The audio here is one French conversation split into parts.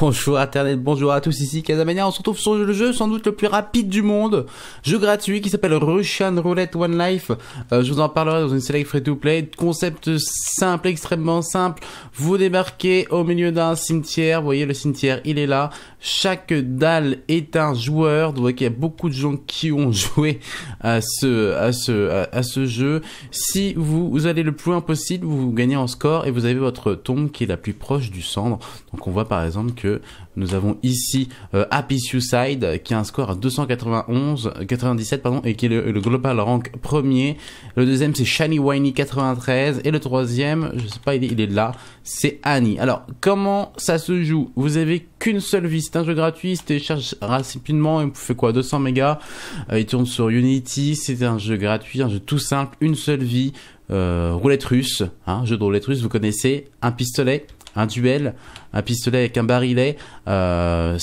bonjour Internet, bonjour à tous, ici Casamania, on se retrouve sur le jeu sans doute le plus rapide du monde, jeu gratuit qui s'appelle Russian Roulette One Life, euh, je vous en parlerai dans une select free-to-play, concept simple, extrêmement simple, vous débarquez au milieu d'un cimetière, vous voyez le cimetière il est là, chaque dalle est un joueur, vous voyez qu'il y a beaucoup de gens qui ont joué à ce, à ce, à, ce jeu, si vous, allez le plus loin possible, vous gagnez en score et vous avez votre tombe qui est la plus proche du cendre, donc on voit par exemple que nous avons ici euh, Happy Suicide qui a un score à 291, 97 pardon, et qui est le, global rank premier. Le deuxième c'est Shiny 93 et le troisième, je sais pas, il est, là, c'est Annie. Alors comment ça se joue Vous avez qu'une seule vie, c'est un jeu gratuit, se télécharge rapidement, il fait quoi 200 mégas, euh, il tourne sur Unity, c'est un jeu gratuit, un jeu tout simple, une seule vie. Euh, roulette russe, un hein, jeu de roulette russe, vous connaissez, un pistolet, un duel, un pistolet avec un barillet, 6 euh,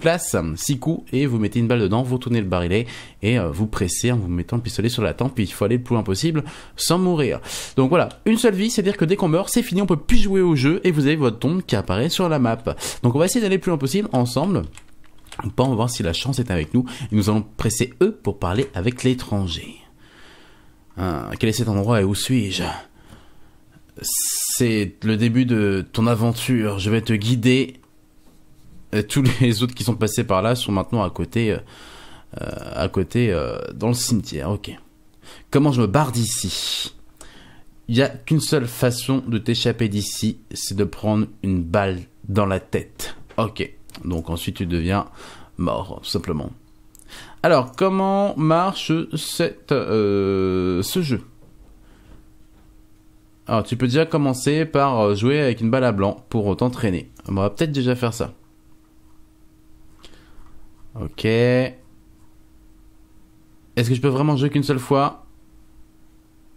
places, 6 coups, et vous mettez une balle dedans, vous tournez le barillet, et euh, vous pressez en vous mettant le pistolet sur la tempe, puis il faut aller le plus loin possible sans mourir. Donc voilà, une seule vie, c'est-à-dire que dès qu'on meurt, c'est fini, on peut plus jouer au jeu, et vous avez votre tombe qui apparaît sur la map. Donc on va essayer d'aller le plus loin possible ensemble. Pas, on voir si la chance est avec nous. Et nous allons presser eux pour parler avec l'étranger. Ah, quel est cet endroit et où suis-je c'est le début de ton aventure. Je vais te guider. tous les autres qui sont passés par là sont maintenant à côté, euh, à côté euh, dans le cimetière. Ok. Comment je me barre d'ici Il n'y a qu'une seule façon de t'échapper d'ici, c'est de prendre une balle dans la tête. Ok. Donc ensuite tu deviens mort, tout simplement. Alors, comment marche cette, euh, ce jeu alors, tu peux déjà commencer par euh, jouer avec une balle à blanc pour t'entraîner. On va peut-être déjà faire ça. Ok. Est-ce que je peux vraiment jouer qu'une seule fois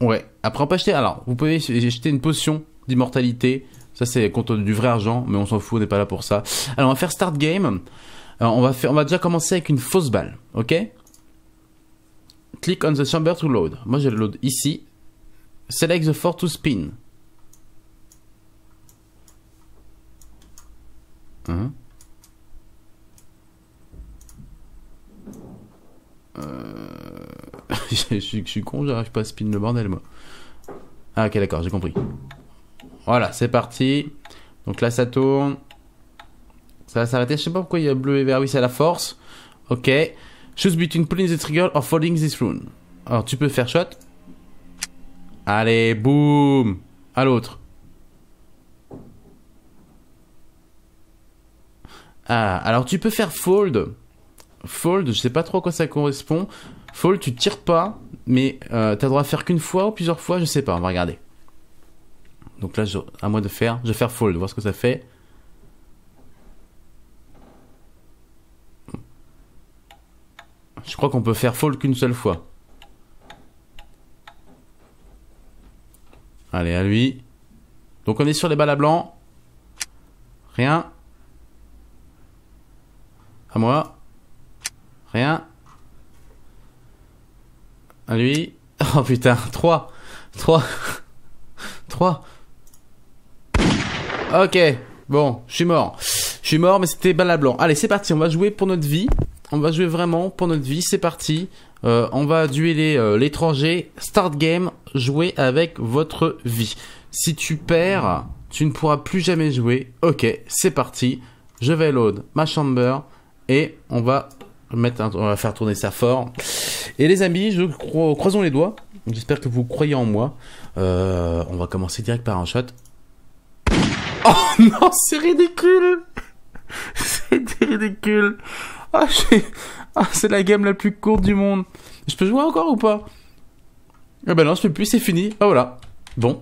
Ouais. Après, on peut acheter... Alors, vous pouvez acheter une potion d'immortalité. Ça, c'est contre du vrai argent, mais on s'en fout, on n'est pas là pour ça. Alors, on va faire Start Game. Alors, on va, faire... on va déjà commencer avec une fausse balle, ok Click on the chamber to load. Moi, je le load ici. Select the force to spin. Hein euh, je, suis, je suis con, j'arrive pas à spin le bordel moi. Ah ok d'accord, j'ai compris. Voilà, c'est parti. Donc là ça tourne. Ça va s'arrêter. Je sais pas pourquoi il y a bleu et vert. Oui, c'est la force. Ok. Choose between pulling the trigger or folding this rune. Alors tu peux faire shot, Allez, boum À l'autre. Ah, alors tu peux faire fold. Fold, je sais pas trop à quoi ça correspond. Fold, tu tires pas, mais euh, t'as droit à faire qu'une fois ou plusieurs fois, je sais pas, on va regarder. Donc là, à moi de faire. Je vais faire fold, voir ce que ça fait. Je crois qu'on peut faire fold qu'une seule fois. Allez, à lui. Donc on est sur les balles à blanc. Rien. À moi. Rien. À lui. Oh putain, 3. 3. 3. Ok, bon, je suis mort. Je suis mort, mais c'était balles à blanc. Allez, c'est parti, on va jouer pour notre vie on va jouer vraiment pour notre vie, c'est parti. Euh, on va dueler euh, l'étranger. Start game, jouer avec votre vie. Si tu perds, tu ne pourras plus jamais jouer. Ok, c'est parti. Je vais load ma chambre et on va, mettre un... on va faire tourner ça fort. Et les amis, je crois croisons les doigts. J'espère que vous croyez en moi. Euh, on va commencer direct par un shot. Oh non, c'est ridicule C'est ridicule Ah, ah, c'est la game la plus courte du monde. Je peux jouer encore ou pas Ah bah non, je peux plus, c'est fini. Ah voilà. Bon.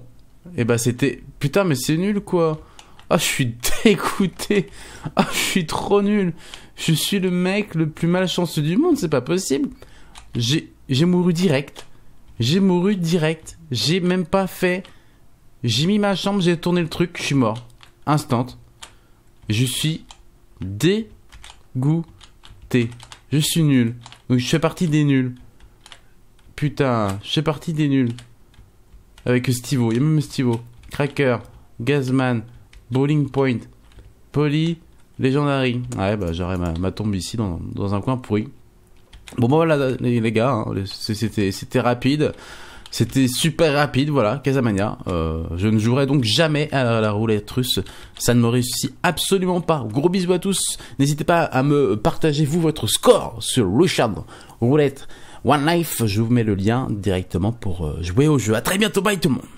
Et eh bah c'était... Putain, mais c'est nul quoi. Ah, je suis dégoûté. Ah, je suis trop nul. Je suis le mec le plus malchanceux du monde, c'est pas possible. J'ai mouru direct. J'ai mouru direct. J'ai même pas fait... J'ai mis ma chambre, j'ai tourné le truc, je suis mort. Instant. Je suis dégoûté. Je suis nul. Donc je fais partie des nuls. Putain, je fais partie des nuls. Avec Stivo, il y a même Stivo. Cracker, Gazman, Bowling Point, Polly, Legendary. Ouais, bah j'aurais ma, tombe ici dans, un coin pourri. Bon, bah voilà les, gars, hein. c'était rapide. C'était super rapide, voilà, Casamania. Euh, je ne jouerai donc jamais à la roulette russe. Ça ne me réussit absolument pas. Gros bisous à tous. N'hésitez pas à me partager, vous, votre score sur Richard Roulette One Life. Je vous mets le lien directement pour euh, jouer au jeu. À très bientôt, bye tout le monde.